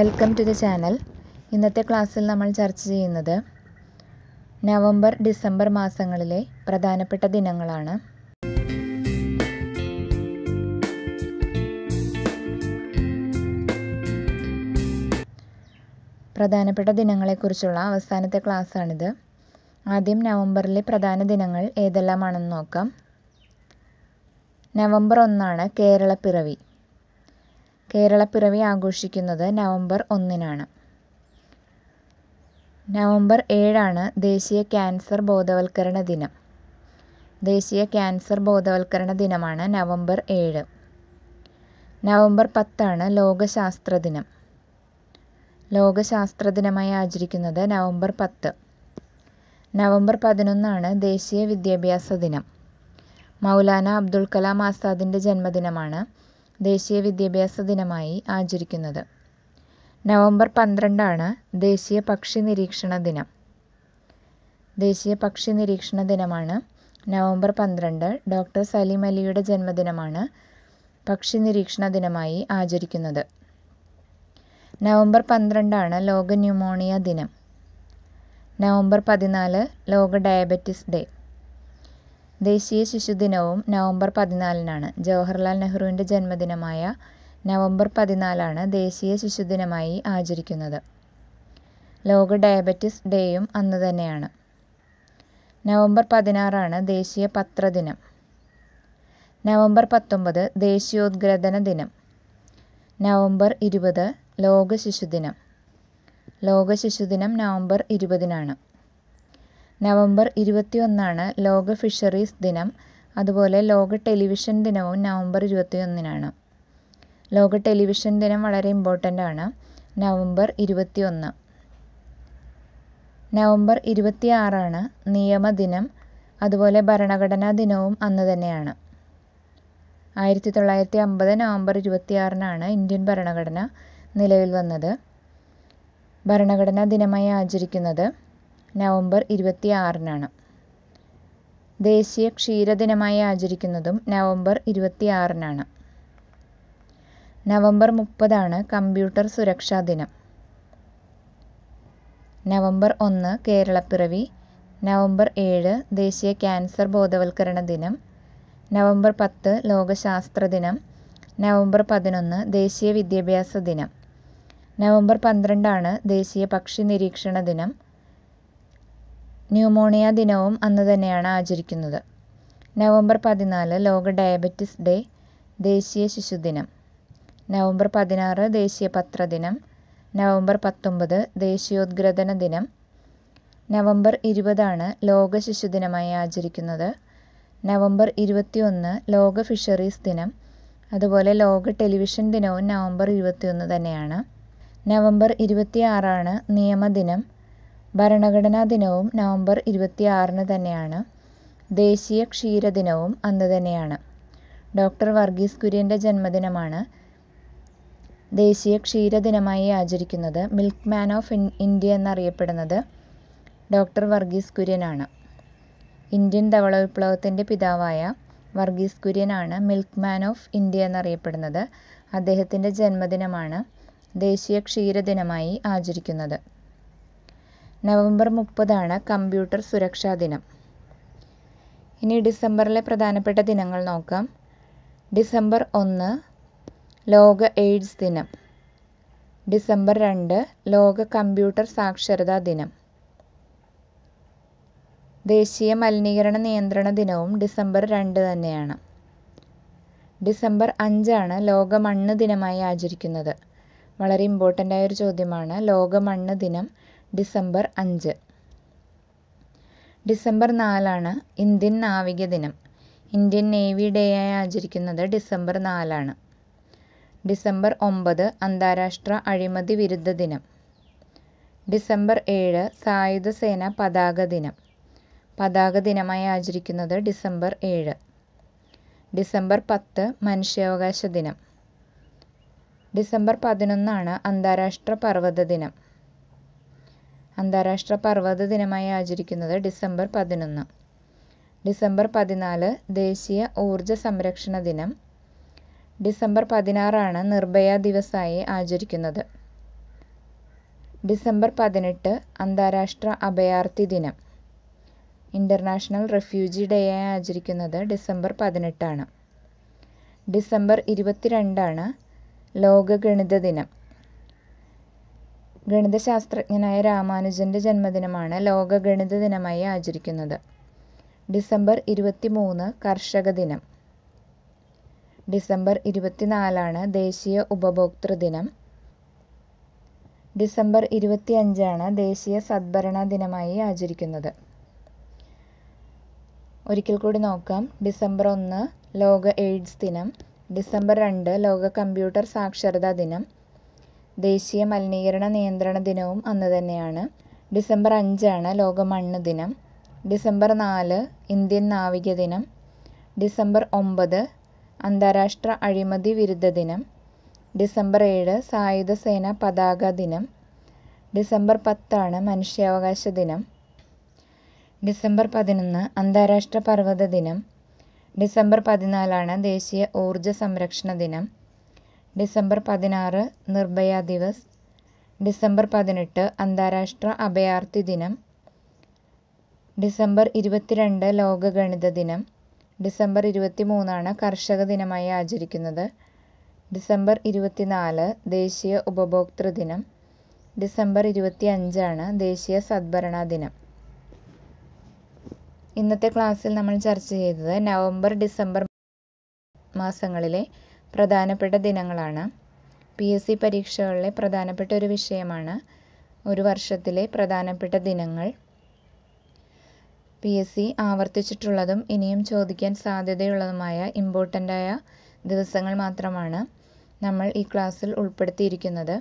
Welcome to the channel ഇന്നത്തെ ക്ലാസ്സിൽ നമ്മൾ ചർച്ച ചെയ്യുന്നത് നവംബർ ഡിസംബർ മാസങ്ങളിലെ പ്രധാനപ്പെട്ട ദിനങ്ങളാണ് പ്രധാനപ്പെട്ട ദിനങ്ങളെക്കുറിച്ചുള്ള അവസാനത്തെ ക്ലാസ്സാണിത് ആദ്യം നവംബറിലെ പ്രധാന ദിനങ്ങൾ ഏതെല്ലാമാണെന്ന് നോക്കാം നവംബർ ഒന്നാണ് കേരളപ്പിറവി കേരളപ്പിറവി ആഘോഷിക്കുന്നത് നവംബർ ഒന്നിനാണ് നവംബർ ഏഴാണ് ദേശീയ ക്യാൻസർ ബോധവൽക്കരണ ദിനം ദേശീയ ക്യാൻസർ ബോധവൽക്കരണ ദിനമാണ് നവംബർ ഏഴ് നവംബർ പത്താണ് ലോക ശാസ്ത്ര ദിനം ലോക ശാസ്ത്ര ദിനമായി ആചരിക്കുന്നത് നവംബർ പത്ത് നവംബർ പതിനൊന്നാണ് ദേശീയ വിദ്യാഭ്യാസ ദിനം മൗലാന അബ്ദുൽ കലാം ആസാദിൻ്റെ ജന്മദിനമാണ് ദേശീയ വിദ്യാഭ്യാസ ദിനമായി ആചരിക്കുന്നത്. നവംബർ പന്ത്രണ്ടാണ് ദേശീയ പക്ഷി നിരീക്ഷണ ദിനം. ദേശീയ പക്ഷി നിരീക്ഷണ ദിനമാണ് നവംബർ പന്ത്രണ്ട്. ഡോക്ടർ സലിം അലിയുടെ ജന്മദിനമാണ് പക്ഷി നിരീക്ഷണ ദിനമായി ആചരിക്കുന്നത്. നവംബർ പന്ത്രണ്ടാണ് ലോക ന്യൂമോണിയ ദിനം. നവംബർ പതിനാല് ലോക ഡയബറ്റിസ് ഡേ ദേശീയ ശിശുദിനവും നവംബർ പതിനാലിനാണ്. ജവഹർലാൽ നെഹ്റുവിന്റെ ജന്മദിനമായ നവംബർ പതിനാലാണ് ദേശീയ ശിശുദിനമായി ആചരിക്കുന്നത്. ലോക ഡയബറ്റിസ് ഡേയും അന്നുതന്നെയാണ്. നവംബർ പതിനാറാണ് ദേശീയ പത്ര ദിനം. നവംബർ പത്തൊമ്പത് ദേശീയോദ്ഗ്രഥന ദിനം. നവംബർ ഇരുപത് ലോക ശിശുദിനം. ലോക ശിശുദിനം നവംബർ ഇരുപതിനാണ്. നവംബർ ഒന്നാണ് ലോക ഫിഷറീസ് ദിനം അതുപോലെ ലോക ടെലിവിഷൻ ദിനവും നവംബർ ഒന്നിനാണ് ലോക ടെലിവിഷൻ ദിനം വളരെ ഇമ്പോർട്ടൻ്റ് ആണ് നവംബർ ഒന്ന് നവംബർ ഇരുപത്തിയാറാണ് നിയമ ദിനം അതുപോലെ ഭരണഘടനാ ദിനവും അന്ന് തന്നെയാണ് ആയിരത്തി തൊള്ളായിരത്തി അമ്പത് നവംബർ ആറിനാണ് ഇന്ത്യൻ ഭരണഘടന നിലവിൽ വന്നത് ഭരണഘടനാ ദിനമായി ആചരിക്കുന്നത് നവംബർ ഇരുപത്തിയാറിനാണ് ദേശീയ ക്ഷീരദിനമായി ആചരിക്കുന്നതും നവംബർ ഇരുപത്തിയാറിനാണ് നവംബർ മുപ്പതാണ് കമ്പ്യൂട്ടർ സുരക്ഷാ ദിനം നവംബർ ഒന്ന് കേരളപ്പിറവി നവംബർ ഏഴ് ദേശീയ ക്യാൻസർ ബോധവൽക്കരണ ദിനം നവംബർ പത്ത് ലോക ശാസ്ത്ര ദിനം നവംബർ പതിനൊന്ന് ദേശീയ വിദ്യാഭ്യാസ ദിനം നവംബർ പന്ത്രണ്ടാണ് ദേശീയ പക്ഷി നിരീക്ഷണ ദിനം ന്യൂമോണിയ ദിനവും അന്ന് തന്നെയാണ് ആചരിക്കുന്നത്. നവംബർ പതിനാല് ലോക ഡയബറ്റിസ് ഡേ, ദേശീയ ശിശുദിനം. നവംബർ പതിനാറ് ദേശീയ പത്രദിനം. നവംബർ പത്തൊമ്പത് ദേശീയോദ്ഗ്രഥന ദിനം. നവംബർ ഇരുപതാണ് ആണ് ലോക ശിശുദിനമായി ആചരിക്കുന്നത്. നവംബർ ഇരുപത്തിഒന്ന് ലോക ഫിഷറീസ് ദിനം. അതുപോലെ ലോക ടെലിവിഷൻ ദിനവും നവംബർ ഇരുപത്തിഒന്ന് തന്നെയാണ്. നവംബർ ഇരുപത്തിആറാണ് നിയമ ദിനം. ഭരണഘടനാ ദിനവും നവംബർ ഇരുപത്തിയാറിന് തന്നെയാണ്. ദേശീയ ക്ഷീരദിനവും അന്ന് തന്നെയാണ്. ഡോക്ടർ വർഗീസ് കുര്യൻ്റെ ജന്മദിനമാണ് ദേശീയ ക്ഷീരദിനമായി ആചരിക്കുന്നത്. മിൽക്ക് മാൻ ഓഫ് ഇന്ത്യ എന്നറിയപ്പെടുന്നത് ഡോക്ടർ വർഗീസ് കുര്യനാണ്. ഇന്ത്യൻ ധവള വിപ്ലവത്തിൻ്റെ പിതാവായ വർഗീസ് കുര്യനാണ് മിൽക്ക് മാൻ ഓഫ് ഇന്ത്യ എന്നറിയപ്പെടുന്നത്. അദ്ദേഹത്തിൻ്റെ ജന്മദിനമാണ് ദേശീയ ക്ഷീരദിനമായി ആചരിക്കുന്നത്. നവംബർ മുപ്പതാണ് കമ്പ്യൂട്ടർ സുരക്ഷാ ദിനം ഇനി ഡിസംബറിലെ പ്രധാനപ്പെട്ട ദിനങ്ങൾ നോക്കാം ഡിസംബർ ഒന്ന് ലോക എയ്ഡ്സ് ദിനം ഡിസംബർ രണ്ട് ലോക കമ്പ്യൂട്ടർ സാക്ഷരതാ ദിനം ദേശീയ മലിനീകരണ നിയന്ത്രണ ദിനവും ഡിസംബർ രണ്ട് തന്നെയാണ് ഡിസംബർ അഞ്ചാണ് ലോക മണ്ണ് ദിനമായി ആചരിക്കുന്നത് വളരെ ഇമ്പോർട്ടൻ്റ് ആയ ഒരു ചോദ്യമാണ് ലോക മണ്ണ് ദിനം ഡിസംബർ അഞ്ച് ഡിസംബർ നാലാണ് ഇന്ത്യൻ നാവിക ദിനം ഇന്ത്യൻ നേവി ആയി ആചരിക്കുന്നത് ഡിസംബർ നാലാണ് ഡിസംബർ ഒമ്പത് അന്താരാഷ്ട്ര അഴിമതി വിരുദ്ധ ദിനം ഡിസംബർ ഏഴ് സായുധ സേന പതാക ദിനം പതാക ദിനമായി ആചരിക്കുന്നത് ഡിസംബർ ഏഴ് ഡിസംബർ പത്ത് മനുഷ്യാവകാശ ദിനം ഡിസംബർ പതിനൊന്നാണ് അന്താരാഷ്ട്ര പർവ്വത ദിനം അന്താരാഷ്ട്ര പർവ്വത ദിനമായി ആചരിക്കുന്നത് ഡിസംബർ പതിനൊന്ന് ഡിസംബർ പതിനാല് ദേശീയ ഊർജ സംരക്ഷണ ദിനം ഡിസംബർ പതിനാറാണ് നിർഭയ ദിവസായി ആചരിക്കുന്നത് ഡിസംബർ പതിനെട്ട് അന്താരാഷ്ട്ര അഭയാർത്ഥി ദിനം ഇൻ്റർനാഷണൽ റെഫ്യൂജി ഡേ ആയി ആചരിക്കുന്നത് ഡിസംബർ പതിനെട്ടാണ് ഡിസംബർ ഇരുപത്തിരണ്ടാണ് ലോക ഗണിത ദിനം ഗണിതശാസ്ത്രജ്ഞനായ രാമാനുജന്റെ ജന്മദിനമാണ് ലോക ഗണിത ദിനമായി ആചരിക്കുന്നത്. ഡിസംബർ മൂന്ന് കർഷക ദിനം. ഡിസംബർ ഇരുപത്തിനാലാണ് ദേശീയ ഉപഭോക്തൃ ദിനം. ഡിസംബർ അഞ്ചാണ് ദേശീയ സദ്ഭരണ ദിനമായി ആചരിക്കുന്നത്. ഒരിക്കൽ കൂടി നോക്കാം. ഡിസംബർ ഒന്ന് ലോക എയ്ഡ്സ് ദിനം. ഡിസംബർ രണ്ട് ലോക കമ്പ്യൂട്ടർ സാക്ഷരതാ ദിനം. ദേശീയ മലിനീകരണ നിയന്ത്രണ ദിനവും അന്ന് തന്നെയാണ്. ഡിസംബർ അഞ്ചാണ് ലോക മണ്ണ് ദിനം. ഡിസംബർ നാല് ഇന്ത്യൻ നാവിക ദിനം. ഡിസംബർ ഒമ്പത് അന്താരാഷ്ട്ര അഴിമതി വിരുദ്ധ ദിനം. ഡിസംബർ ഏഴ് സായുധ സേന പതാക ദിനം. ഡിസംബർ പത്താണ് മനുഷ്യാവകാശ ദിനം. ഡിസംബർ പതിനൊന്ന് അന്താരാഷ്ട്ര പർവ്വത ദിനം. ഡിസംബർ പതിനാലാണ് ദേശീയ ഊർജ്ജ സംരക്ഷണ ദിനം. ഡിസംബർ പതിനാറ് നിർഭയ ദിവസ് ഡിസംബർ പതിനെട്ട് അന്താരാഷ്ട്ര അഭയാർത്ഥി ദിനം ഡിസംബർ ഇരുപത്തിരണ്ട് ലോക ഗണിത ദിനം ഡിസംബർ മൂന്നാണ് കർഷക ദിനമായി ആചരിക്കുന്നത് ഡിസംബർ ഇരുപത്തിനാല് ദേശീയ ഉപഭോക്തൃ ദിനം ഡിസംബർ ഇരുപത്തി അഞ്ചാണ് ദേശീയ സദ്ഭരണ ദിനം ഇന്നത്തെ ക്ലാസ്സിൽ നമ്മൾ ചർച്ച ചെയ്തത് നവംബർ ഡിസംബർ മാസങ്ങളിലെ പ്രധാനപ്പെട്ട ദിനങ്ങളാണ് പി എസ് സി പരീക്ഷകളിലെ പ്രധാനപ്പെട്ട ഒരു വിഷയമാണ് ഒരു വർഷത്തിലെ പ്രധാനപ്പെട്ട ദിനങ്ങൾ പി എസ് സി ആവർത്തിച്ചിട്ടുള്ളതും ഇനിയും ചോദിക്കാൻ സാധ്യതയുള്ളതുമായ ഇമ്പോർട്ടൻ്റായ ദിവസങ്ങൾ മാത്രമാണ് നമ്മൾ ഈ ക്ലാസ്സിൽ ഉൾപ്പെടുത്തിയിരിക്കുന്നത്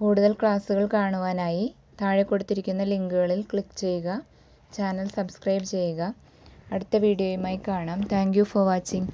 കൂടുതൽ ക്ലാസ്സുകൾ കാണുവാനായി താഴെ കൊടുത്തിരിക്കുന്ന ലിങ്കുകളിൽ ക്ലിക്ക് ചെയ്യുക ചാനൽ സബ്സ്ക്രൈബ് ചെയ്യുക അടുത്ത വീഡിയോയുമായി കാണാം താങ്ക് ഫോർ വാച്ചിങ്